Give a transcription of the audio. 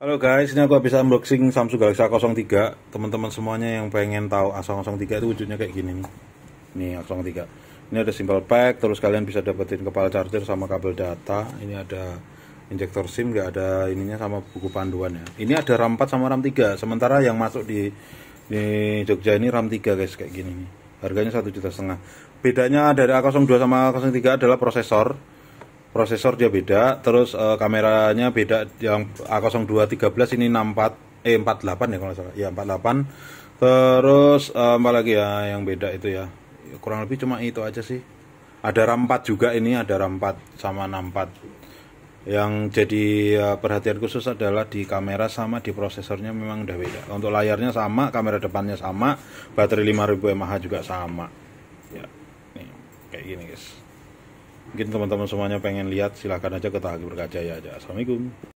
Halo guys, ini aku bisa unboxing Samsung Galaxy A03 Teman-teman semuanya yang pengen tahu A03 itu wujudnya kayak gini nih Nih A03 Ini ada simple pack, terus kalian bisa dapetin kepala charger sama kabel data Ini ada injektor SIM, nggak ada ininya sama buku panduan ya Ini ada RAM 4 sama RAM 3 Sementara yang masuk di, di Jogja ini RAM 3 guys, kayak gini nih Harganya satu juta setengah Bedanya dari A02 sama A03 adalah prosesor prosesor dia beda terus uh, kameranya beda yang A0213 ini 64 eh 48 ya kalau salah ya 48 terus uh, apa lagi ya yang beda itu ya kurang lebih cuma itu aja sih ada RAM 4 juga ini ada RAM 4 sama 64 yang jadi uh, perhatian khusus adalah di kamera sama di prosesornya memang udah beda untuk layarnya sama kamera depannya sama baterai 5000 mAh juga sama ya nih kayak gini guys Mungkin teman-teman semuanya pengen lihat silahkan aja ke berkaca ya aja. Assalamualaikum.